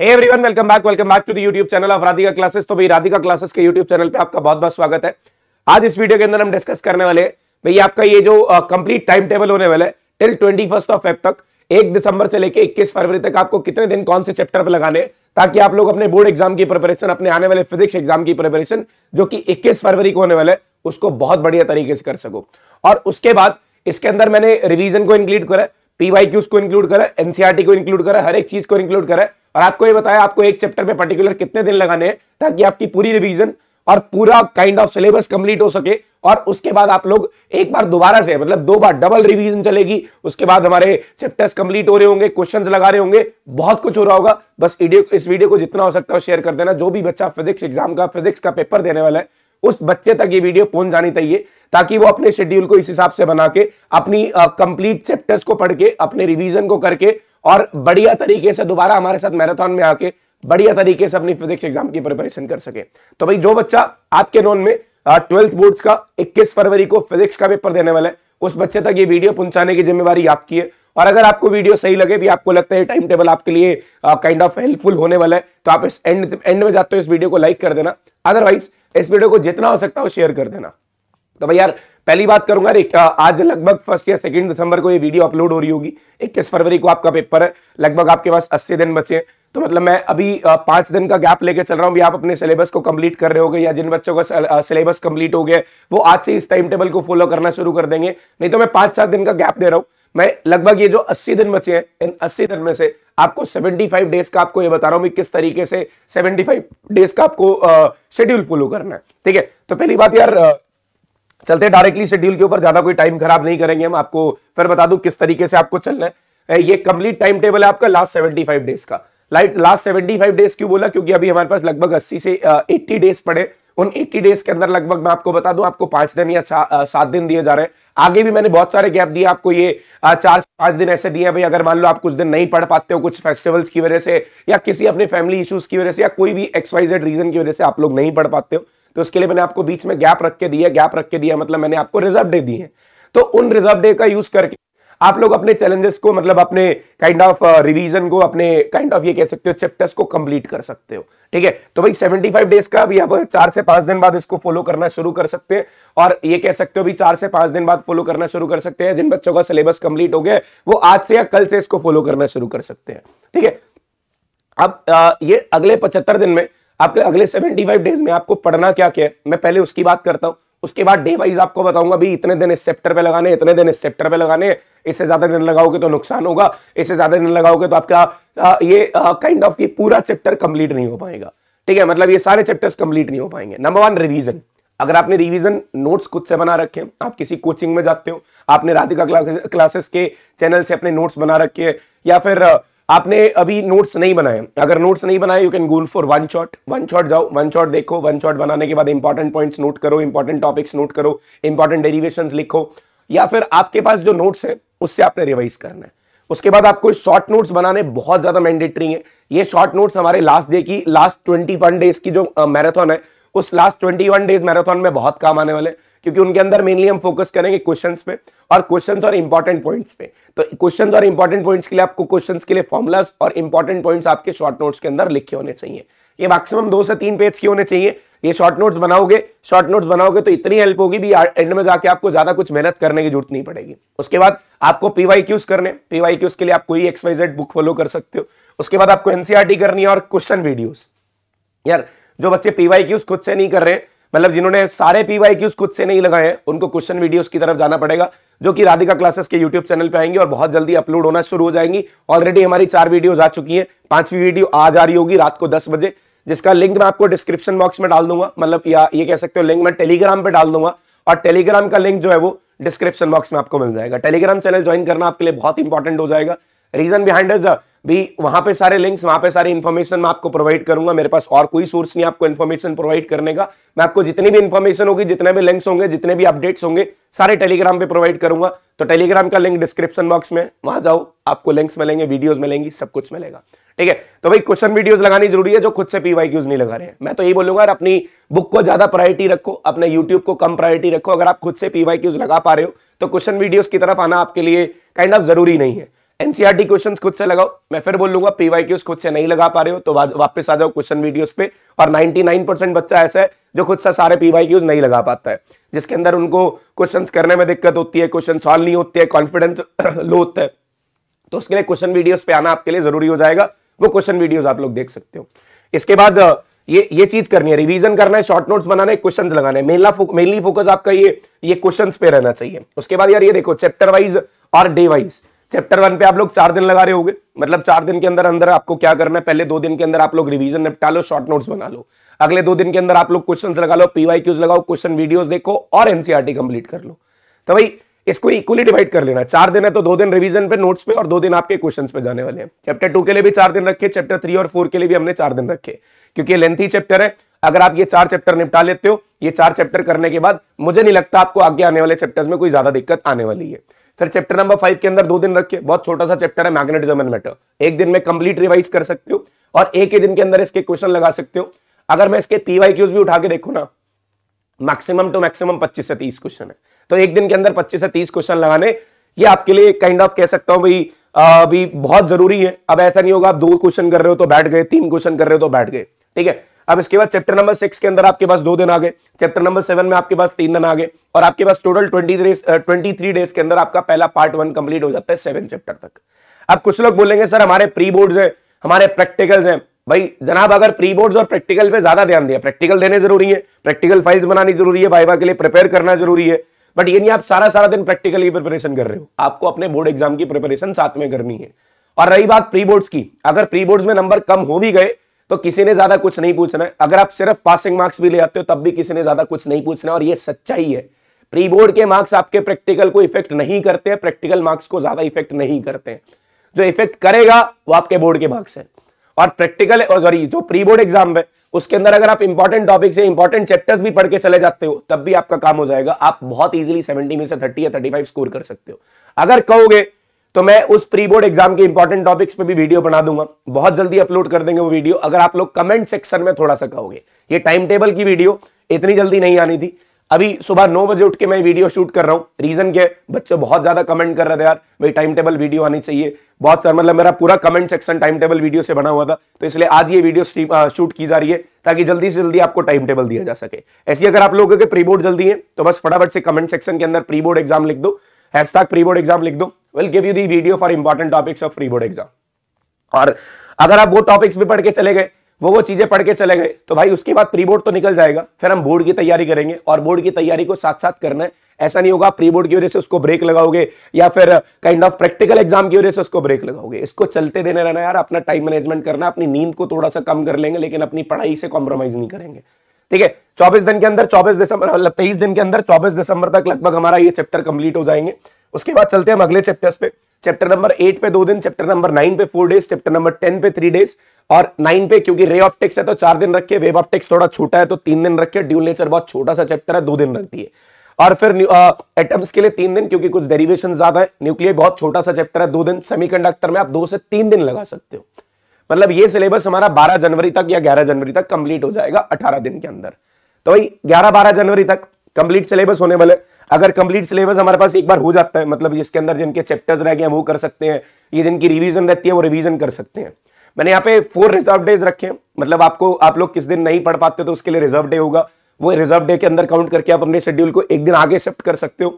Hey everyone welcome back welcome back to the YouTube channel of Radhika classes तो भाई Radhika classes के YouTube channel पे आपका बहुत बहुत स्वागत है आज इस वीडियो के अंदर हम डिस्कस करने वाले भाई आपका ये जो कंप्लीट टाइम टेबल होने वाला है टिल ट्वेंटी फर्स्ट ऑफ एप तक एक दिसंबर से लेके इक्कीस फरवरी तक आपको कितने दिन कौन से चैप्टर पर लगाने ताकि आप लोग अपने बोर्ड एग्जाम की प्रिपरेशन अपने आने वाले फिजिक्स एग्जाम की प्रिपरेशन जो कि इक्कीस फरवरी को होने वाला है उसको बहुत बढ़िया तरीके से कर सको और उसके बाद इसके अंदर मैंने रिविजन को इंक्लूड करा पीवाई को इंक्लूड करा एनसीआरटी e को इंक्लूड करा हर एक चीज को इंक्लूड करा और आपको ये बताया आपको एक चैप्टर में पर्टिकुलर कितने दिन लगाने हैं ताकि आपकी पूरी रिवीजन और पूरा काइंड ऑफ सिलेबस कंप्लीट हो सके और उसके बाद आप लोग एक बार दोबारा से मतलब दो बार डबल रिवीजन चलेगी उसके बाद हमारे चैप्टर्स कंप्लीट हो रहे होंगे क्वेश्चंस लगा रहे होंगे बहुत कुछ हो रहा होगा बस वीडियो इस वीडियो को जितना हो सकता है शेयर कर देना जो भी बच्चा फिजिक्स एग्जाम का फिजिक्स का पेपर देने वाला है उस बच्चे तक ये वीडियो पहुंच जानी चाहिए ताकि वो अपने शेड्यूल को इस हिसाब से बना के अपनी कंप्लीट चैप्टर्स को पढ़ के अपने रिवीजन को करके और बढ़िया तरीके से दोबारा हमारे साथ मैराथन में आके बढ़िया तरीके से अपनी फिजिक्स एग्जाम की प्रिपरेशन कर सके तो भाई जो बच्चा आपके नोन में ट्वेल्थ बोर्ड का इक्कीस फरवरी को फिजिक्स का पेपर देने वाला है उस बच्चे तक ये वीडियो पहुंचाने की जिम्मेवारी आपकी है और अगर आपको वीडियो सही लगे भी आपको लगता है टाइम टेबल आपके लिए काइंड ऑफ हेल्पफुल होने वाला है तो आप इस एंड एंड में जाते हो इस वीडियो को लाइक कर देना अदरवाइज इस वीडियो को जितना हो सकता हो शेयर कर देना तो भाई यार पहली बात करूंगा एक आज लगभग फर्स्ट या सेकंड दिसंबर को ये वीडियो अपलोड हो रही होगी इक्कीस फरवरी को आपका पेपर है लगभग आपके पास अस्सी दिन बचे हैं तो मतलब मैं अभी पांच दिन का गैप लेके चल रहा हूँ आप अपने सिलेबस को कंप्लीट कर रहे हो या जिन बच्चों का सिलेबस कंप्लीट हो गया वो आज से इस टाइम टेबल को फॉलो करना शुरू कर देंगे नहीं तो मैं पांच सात दिन का गैप दे रहा हूँ मैं लगभग ये जो 80 दिन बचे हैं इन 80 दिन में से आपको 75 डेज का आपको ये बता रहा हूं मैं किस तरीके से 75 डेज का आपको शेड्यूल फॉलो करना है ठीक है तो पहली बात यार चलते हैं डायरेक्टली शेड्यूल के ऊपर ज्यादा कोई टाइम खराब नहीं करेंगे हम आपको फिर बता दू किस तरीके से आपको चलना है ये कंप्लीट टाइम टेबल है आपका लास्ट सेवेंटी फाइव डेज का light last seventy five days क्यों बोला क्योंकि अभी हमारे पास लगभग अस्सी से एट्टी डेज पड़े उन एट्टी डेज के अंदर लगभग मैं आपको बता दूं आपको पांच दिन या सात दिन दिए जा रहे हैं आगे भी मैंने बहुत सारे गैप दिए आपको ये चार पांच दिन ऐसे दिए भाई अगर मान लो आप कुछ दिन नहीं पढ़ पाते हो कुछ फेस्टिवल्स की वजह से या किसी अपने फैमिली इश्यूज की वजह से या कोई भी एक्सवाइजेड रीजन की वजह से आप लोग नहीं पढ़ पाते हो तो उसके लिए मैंने आपको बीच में गैप रख के दिया गैप रख के दिया मतलब मैंने आपको रिजर्व डे दिए तो उन रिजर्व डे का यूज करके आप लोग अपने चैलेंजेस को मतलब अपने काइंड ऑफ रिवीजन को अपने काइंड ऑफ ये कह सकते हो चैप्टर्स को कंप्लीट कर सकते हो ठीक है तो भाई 75 डेज का भी आप चार से पांच दिन बाद इसको फॉलो करना शुरू कर सकते हैं और ये कह सकते हो भी चार से पांच दिन बाद फॉलो करना शुरू कर सकते हैं जिन बच्चों का सिलेबस कंप्लीट हो गया वो आज से या कल से इसको फॉलो करना शुरू कर सकते हैं ठीक है अब uh, ये अगले पचहत्तर दिन में आपके अगले 75 डेज में आपको पढ़ना क्या क्या है मैं पहले उसकी बात करता हूँ उसके बाद डे वाइज आपको बताऊंगा भी इतने दिन इस चैप्टर पे लगाने इतने दिन इस चैप्टर पे लगाने इससे ज्यादा दिन लगाओगे तो नुकसान होगा इससे ज्यादा दिन लगाओगे तो आपका आ, ये काइंड ऑफ ये पूरा चैप्टर कंप्लीट नहीं हो पाएगा ठीक है मतलब ये सारे चैप्टर्स कंप्लीट नहीं हो पाएंगे नंबर वन रिविजन अगर आपने रिवीजन नोट्स खुद से बना रखे हैं आप किसी कोचिंग में जाते हो आपने राधिका क्लासेस के चैनल से अपने नोट्स बना रखे हैं या फिर आपने अभी नोट्स नहीं बनाए अगर नोट्स नहीं बनाए you can go for one shot one shot जाओ वन शॉट देखो वन शॉट बनाने के बाद इंपॉर्टेंट पॉइंट्स नोट करो इंपॉर्टेंट टॉपिक्स नोट करो इंपॉर्टेंट डेरिवेशन लिखो या फिर आपके पास जो नोट्स है उससे आपने रिवाइज करना है उसके बाद आपको शॉर्ट नोट्स बनाने बहुत ज्यादा मैंडेटरी है ये शॉर्ट नोट्स हमारे लास्ट डे की लास्ट ट्वेंटी डेज की जो मैराथन है उस लास्ट ट्वेंटी डेज मैराथन में बहुत काम आने वाले हैं क्योंकि उनके अंदर मेनली हम फोकस करेंगे क्वेश्चन पे और क्वेश्चन और इंपॉर्टेंट पॉइंट्स पे तो क्वेश्चन और इंपॉर्टेंट पॉइंट्स के लिए आपको क्वेश्चन के लिए फॉर्मुलस और इंपॉर्टेंट पॉइंट्स आपके शॉर्ट नोट्स के अंदर लिखे होने चाहिए ये मैक्सिमम दो से तीन पेज के होने चाहिए ये शॉर्ट नोट्स बनाओगे शॉर्ट नोट्स बनाओगे तो इतनी हेल्प होगी भी एंड में जाके आपको ज्यादा कुछ मेहनत करने की जरूरत नहीं पड़ेगी उसके बाद आपको पीवाई क्यूज करने पीवाई क्यूज के लिए आप कोई एक्सवाइजेड बुक फॉलो कर सकते हो उसके बाद आपको एनसीआरटी e करनी है और क्वेश्चन वीडियोज यार जो बच्चे पीवाई क्यूज खुद से नहीं कर रहे हैं मतलब जिन्होंने सारे पी वाई क्यूज खुद से नहीं लगाए हैं उनको क्वेश्चन वीडियोस की तरफ जाना पड़ेगा जो कि राधिका क्लासेस के यूट्यूब चैनल पे आएंगे और बहुत जल्दी अपलोड होना शुरू हो जाएंगी ऑलरेडी हमारी चार वीडियोज आ चुकी हैं पांचवी वीडियो आज आ रही होगी रात को दस बजे जिसका लिंक मैं आपको डिस्क्रिप्शन बॉक्स में डाल दूंगा मतलब या ये कह सकते हो लिंक मैं टेलीग्राम पे डाल दूंगा और टेलीग्राम का लिंक जो है वो डिस्क्रिप्शन बॉक्स में आपको मिल जाएगा टेलीग्राम चैनल ज्वाइन करना आपके लिए बहुत इंपॉर्टेंट हो जाएगा रीजन बिहाइंड इज द भी वहां पे सारे लिंक्स वहां पे सारी इन्फॉर्मेशन मैं आपको प्रोवाइड करूंगा मेरे पास और कोई सोर्स नहीं आपको इन्फॉर्मेशन प्रोवाइड करने का मैं आपको जितनी भी इन्फॉर्मेशन होगी जितने भी लिंक्स होंगे जितने भी अपडेट्स होंगे सारे टेलीग्राम पे प्रोवाइड करूंगा तो टेलीग्राम का लिंक डिस्क्रिप्शन बॉक्स में वहां जाओ आपको लिंक्स मिलेंगे वीडियोज मिलेंगी सब कुछ मिलेगा ठीक है तो भाई क्वेश्चन वीडियोज लगानी जरूरी है जो खुद से क्यूज नहीं लगा रहे हैं मैं तो यही बोलूंगा अपनी बुक को ज्यादा प्रायोरिटी रखो अपने यूट्यूब को कम प्रायोरिटी रखो अगर आप खुद से क्यूज लगा पा रहे हो तो क्वेश्चन वीडियोज की तरफ आना आपके लिए काइंड ऑफ जरूरी नहीं है एनसीआरटी क्वेश्चन e खुद से लगाओ मैं फिर बोल लूंगा पीवाई क्यूज खुद से नहीं लगा पा रहे हो तो वापस आ जाओ क्वेश्चन वीडियोस पे और 99 परसेंट बच्चा ऐसा है जो खुद से सारे पीवाई क्यूज नहीं लगा पाता है जिसके अंदर उनको क्वेश्चन करने में दिक्कत होती है क्वेश्चन सॉल्व नहीं होती है कॉन्फिडेंस लो होता है तो उसके लिए क्वेश्चन वीडियोज पे आना आपके लिए जरूरी हो जाएगा वो क्वेश्चन वीडियोज आप लोग देख सकते हो इसके बाद ये ये चीज करनी है रिवीजन करना है शॉर्ट नोट्स बनाने क्वेश्चन लगाने मेनला मेनली फोकस आपका ये ये क्वेश्चंस पे रहना चाहिए उसके बाद यार ये देखो चैप्टर वाइज और डे वाइज चैप्टर वन पे आप लोग चार दिन लगा रहे होंगे मतलब चार दिन के अंदर अंदर आपको क्या करना है पहले दो दिन के अंदर आप लोग रिवीजन निपटा लो शॉर्ट नोट्स बना लो अगले दो दिन के अंदर आप लोग क्वेश्चन लगा लो पीवाई क्यूज लगाओ क्वेश्चन वीडियोस देखो और एनसीआरटी कंप्लीट e कर लो तो भाई इसको इक्वली डिवाइड कर लेना चार दिन है तो दो दिन रिविजन पे नोट्स पे और दो दिन आपके क्वेश्चन पे जाने वाले हैं चैप्टर टू के लिए भी चार दिन रखे चैप्टर थ्री और फोर के लिए भी हमने चार दिन रखे क्योंकि लेंथी चैप्टर है अगर आप ये चार चैप्टर निपटा लेते हो ये चार चैप्टर करने के बाद मुझे नहीं लगता आपको आगे आने वाले चैप्टर में कोई ज्यादा दिक्कत आने वाली है फिर चैप्टर नंबर फाइव के अंदर दो दिन रखिए बहुत छोटा सा चैप्टर है मैग्नेटिज्म एंड मैटर एक दिन में कंप्लीट रिवाइज कर सकते हो और एक ही दिन के अंदर इसके क्वेश्चन लगा सकते हो अगर मैं इसके पीवाई क्यूज भी उठा के देखू ना मैक्सिमम टू मैक्सिमम पच्चीस से तीस क्वेश्चन है तो एक दिन के अंदर पच्चीस से तीस क्वेश्चन लगाने ये आपके लिए काइंड ऑफ कह सकता हूं भाई अभी बहुत जरूरी है अब ऐसा नहीं होगा आप दो क्वेश्चन कर रहे हो तो बैठ गए तीन क्वेश्चन कर रहे हो तो बैठ गए ठीक है अब इसके बाद चैप्टर नंबर सिक्स के अंदर आपके पास दो दिन आ गए चैप्टर नंबर सेवन में आपके पास तीन दिन आ गए और आपके पास total twenty twenty three days के अंदर आपका पहला पार्ट वन कंप्लीट हो जाता है सेवन चैप्टर तक अब कुछ लोग बोलेंगे सर हमारे प्री बोर्ड है हमारे प्रैक्टिकल्स हैं भाई जनाब अगर प्री बोर्ड्स और प्रैक्टिकल पे ज्यादा ध्यान दिया प्रैक्टिकल देने जरूरी है प्रैक्टिकल फाइल्स बनानी जरूरी है वाइवा के लिए प्रिपेयर करना जरूरी है बट ये नहीं आप सारा सारा दिन प्रैक्टिकल की प्रिपरेशन कर रहे हो आपको अपने बोर्ड एग्जाम की प्रिपरेशन साथ में करनी है और रही बात प्री बोर्ड्स की अगर प्री बोर्ड्स में नंबर कम हो भी गए तो किसी ने ज्यादा कुछ नहीं पूछना है अगर आप सिर्फ पासिंग मार्क्स भी ले आते हो तब भी किसी ने ज्यादा कुछ नहीं पूछना और ये सच्चाई है प्री बोर्ड के मार्क्स आपके प्रैक्टिकल को इफेक्ट नहीं करते हैं प्रैक्टिकल मार्क्स को ज्यादा इफेक्ट नहीं करते हैं जो इफेक्ट करेगा वो आपके बोर्ड के मार्क्स है और प्रैक्टिकल सॉरी जो प्री बोर्ड एग्जाम है उसके अंदर अगर आप इंपॉर्टेंट टॉपिक्स या इंपॉर्टेंट चैप्टर्स भी पढ़ के चले जाते हो तब भी आपका काम हो जाएगा आप बहुत इजीली 70 में से 30 या 35 स्कोर कर सकते हो अगर कहोगे तो मैं उस प्री बोर्ड एग्जाम के इंपॉर्टेंट टॉपिक्स पे भी वीडियो बना दूंगा बहुत जल्दी अपलोड कर देंगे वो वीडियो अगर आप लोग कमेंट सेक्शन में थोड़ा सा कहोगे ये टाइम टेबल की वीडियो इतनी जल्दी नहीं आनी थी अभी सुबह नौ बजे उठ के मैं वीडियो शूट कर रहा हूँ रीजन क्या है बच्चों बहुत ज्यादा कमेंट कर रहे थे यार भाई टाइम टेबल वीडियो आनी चाहिए बहुत सारा मतलब मेरा पूरा comment section time table video से बना हुआ था तो इसलिए आज ये वीडियो आ, शूट की जा रही है ताकि जल्दी से जल्दी आपको टाइम टेबल दिया जा सके ऐसी अगर आप लोगों के प्री बोर्ड जल्दी है तो बस फटाफट से कमेंट सेक्शन के अंदर प्री बोर्ड एग्जाम लिख दो हैशटैग प्री बोर्ड एग्जाम लिख दो will give you the video for important topics of pre board exam और अगर आप वो टॉपिक्स भी पढ़ के चले गए वो वो चीजें पढ़ के चले गए तो भाई उसके बाद प्री बोर्ड तो निकल जाएगा फिर हम बोर्ड की तैयारी करेंगे और बोर्ड की तैयारी को साथ साथ करना है ऐसा नहीं होगा प्री बोर्ड की वजह से उसको ब्रेक लगाओगे या फिर काइंड ऑफ प्रैक्टिकल एग्जाम की वजह से उसको ब्रेक लगाओगे इसको चलते देने रहना यार अपना टाइम मैनेजमेंट करना अपनी नींद को थोड़ा सा कम कर लेंगे लेकिन अपनी पढ़ाई से कॉम्प्रोमाइज नहीं करेंगे ठीक है चौबीस दिन के अंदर चौबीस दिसंबर मतलब दिन के अंदर चौबीस दिसंबर तक लगभग हमारा ये चैप्टर कंप्लीट हो जाएंगे उसके बाद चलते हैं हम अगले चैप्टर्स पे चैप्टर नंबर एट पे दो दिन चैप्टर नंबर नाइन पे four days chapter number ten पे थ्री डेज और नाइन पे क्योंकि रे ऑप्टिक्स है तो चार दिन रखिए वेब ऑप्टिक्स थोड़ा छोटा है तो तीन दिन रखिए ड्यूल नेचर बहुत छोटा सा चैप्टर है दो दिन रख दिए और फिर एटम्स uh, के लिए तीन दिन क्योंकि कुछ डेरिवेशन ज्यादा है न्यूक्लियर बहुत छोटा सा चैप्टर है दो दिन सेमी में आप दो से तीन दिन लगा सकते हो मतलब ये सिलेबस हमारा बारह जनवरी तक या ग्यारह जनवरी तक कंप्लीट हो जाएगा अठारह दिन के अंदर तो भाई ग्यारह बारह जनवरी तक कंप्लीट सिलेबस होने वाले अगर कंप्लीट सिलेबस हमारे पास एक बार हो जाता है मतलब जिसके अंदर जिनके चैप्टर्स रह गए वो कर सकते हैं ये जिनकी रिविजन रहती है वो रिविजन कर सकते हैं मैंने यहाँ पे फोर रिजर्व डेज रखे हैं मतलब आपको आप लोग किस दिन नहीं पढ़ पाते तो उसके लिए रिजर्व डे होगा वो रिजर्व डे के अंदर काउंट करके आप अपने शेड्यूल को एक दिन आगे शिफ्ट कर सकते हो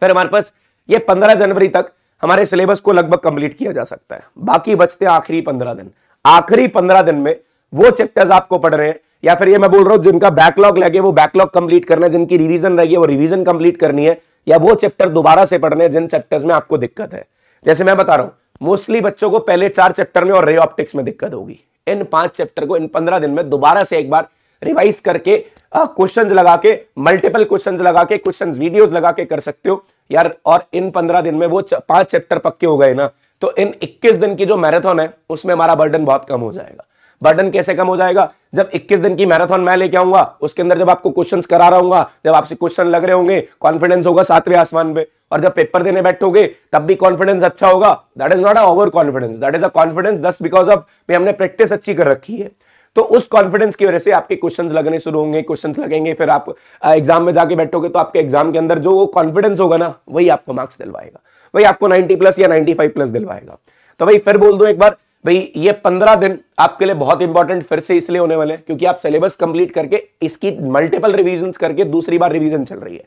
फिर हमारे पास ये पंद्रह जनवरी तक हमारे सिलेबस को लगभग कंप्लीट किया जा सकता है बाकी बचते आखिरी पंद्रह दिन आखिरी पंद्रह दिन में वो चैप्टर्स आपको पढ़ रहे हैं या फिर ये मैं बोल रहा हूँ जिनका बैकलॉग लगे वो बैकलॉग कंप्लीट करना है जिनकी रिवीजन रहेगी वो रिवीजन कंप्लीट करनी है या वो चैप्टर दोबारा से पढ़ने जिन चैप्टर्स में आपको दिक्कत है जैसे मैं बता रहा हूं मोस्टली बच्चों को पहले चार चैप्टर में और रे ऑप्टिक्स में दिक्कत होगी इन पांच चैप्टर को इन पंद्रह दिन में दोबारा से एक बार रिवाइज करके क्वेश्चन लगा के मल्टीपल क्वेश्चन लगा के क्वेश्चन वीडियो लगा के कर सकते हो यार और इन पंद्रह दिन में वो पांच चैप्टर पक्के हो गए ना तो इन इक्कीस दिन की जो मैराथन है उसमें हमारा बर्डन बहुत कम हो जाएगा बर्डन कैसे कम हो जाएगा जब 21 दिन की मैराथन मैं लेके आऊंगा उसके अंदर जब आपको क्वेश्चंस करा रहा हूंगा जब आपसे क्वेश्चन लग रहे होंगे कॉन्फिडेंस होगा सातवें आसमान पे और जब पेपर देने बैठोगे तब भी कॉन्फिडेंस अच्छा होगा that is not a over confidence that is a confidence thus because of भी हमने प्रैक्टिस अच्छी कर रखी है तो उस कॉन्फिडेंस की वजह से आपके क्वेश्चन लगने शुरू होंगे क्वेश्चन लगेंगे फिर आप एग्जाम में जाके बैठोगे तो आपके एग्जाम के अंदर जो वो कॉन्फिडेंस होगा ना वही आपको मार्क्स दिलवाएगा वही आपको 90 प्लस या 95 प्लस दिलवाएगा तो भाई फिर बोल दो एक बार भाई ये पंद्रह दिन आपके लिए बहुत इंपॉर्टेंट फिर से इसलिए होने वाले हैं क्योंकि आप सिलेबस कंप्लीट करके इसकी मल्टीपल रिविजन करके दूसरी बार रिविजन चल रही है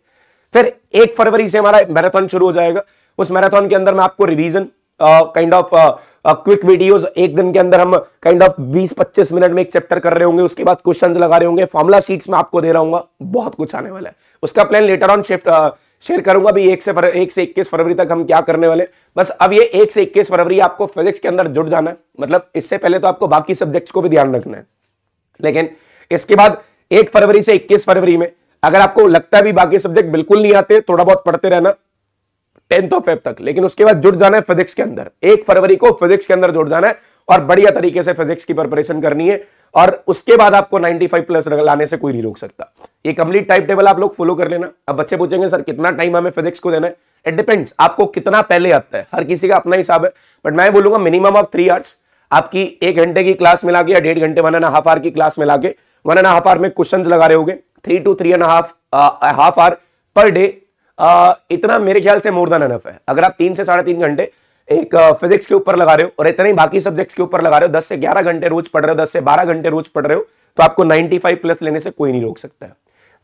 फिर एक फरवरी से हमारा मैराथन शुरू हो जाएगा उस मैराथन के अंदर मैं आपको revision kind of quick videos एक दिन के अंदर हम काइंड ऑफ 20-25 मिनट में एक चैप्टर कर रहे होंगे उसके बाद क्वेश्चंस लगा रहे होंगे फॉर्मुला शीट्स में आपको दे रहा हूँ बहुत कुछ आने वाला है उसका plan later on shift share करूंगा भी एक से फर, एक से इक्कीस फरवरी तक हम क्या करने वाले बस अब ये एक से इक्कीस फरवरी आपको फिजिक्स के अंदर जुड़ जाना है मतलब इससे पहले तो आपको बाकी सब्जेक्ट को भी ध्यान रखना है लेकिन इसके बाद एक फरवरी से इक्कीस फरवरी में अगर आपको लगता है भी बाकी सब्जेक्ट बिल्कुल नहीं आते थोड़ा बहुत पढ़ते रहना टेंथ ऑफ फेब तक लेकिन उसके बाद जुड़ जाना है फिजिक्स के अंदर एक फरवरी को फिजिक्स के अंदर जुड़ जाना है और बढ़िया तरीके से फिजिक्स की प्रिपरेशन करनी है और उसके बाद आपको 95 प्लस लाने से कोई नहीं रोक सकता ये कंप्लीट टाइप टेबल आप लोग फॉलो कर लेना अब बच्चे पूछेंगे सर कितना टाइम हमें फिजिक्स को देना है इट डिपेंड्स आपको कितना पहले आता है हर किसी का अपना हिसाब है बट मैं बोलूंगा मिनिमम ऑफ थ्री आवर्स आपकी एक घंटे की क्लास मिला के या डेढ़ घंटे वन एंड हाफ आवर की क्लास मिला के वन एंड हाफ आवर में क्वेश्चन लगा रहे हो three two three and half half hour per day आ, इतना मेरे ख्याल से मोर देन एनफ है अगर आप तीन से साढ़े तीन घंटे एक फिजिक्स के ऊपर लगा रहे हो और इतना ही बाकी सब्जेक्ट्स के ऊपर लगा रहे हो दस से ग्यारह घंटे रोज पढ़ रहे हो दस से बारह घंटे रोज पढ़ रहे हो तो आपको नाइनटी फाइव प्लस लेने से कोई नहीं रोक सकता है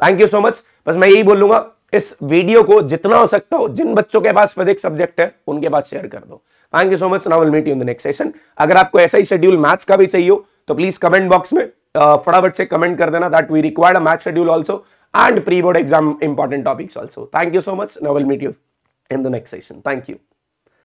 थैंक यू सो मच बस मैं यही बोलूंगा इस वीडियो को जितना हो सकता हो जिन बच्चों के पास फिजिक्स सब्जेक्ट है उनके पास शेयर कर दो thank you so much now will meet you in the next session अगर आपको ऐसा ही शेड्यूल मैथ्स का भी चाहिए हो तो प्लीज कमेंट बॉक्स में फटाफट से कमेंट कर देना that we required a math schedule also and pre-board exam important topics also. Thank you so much. Now we'll meet you in the next session. Thank you.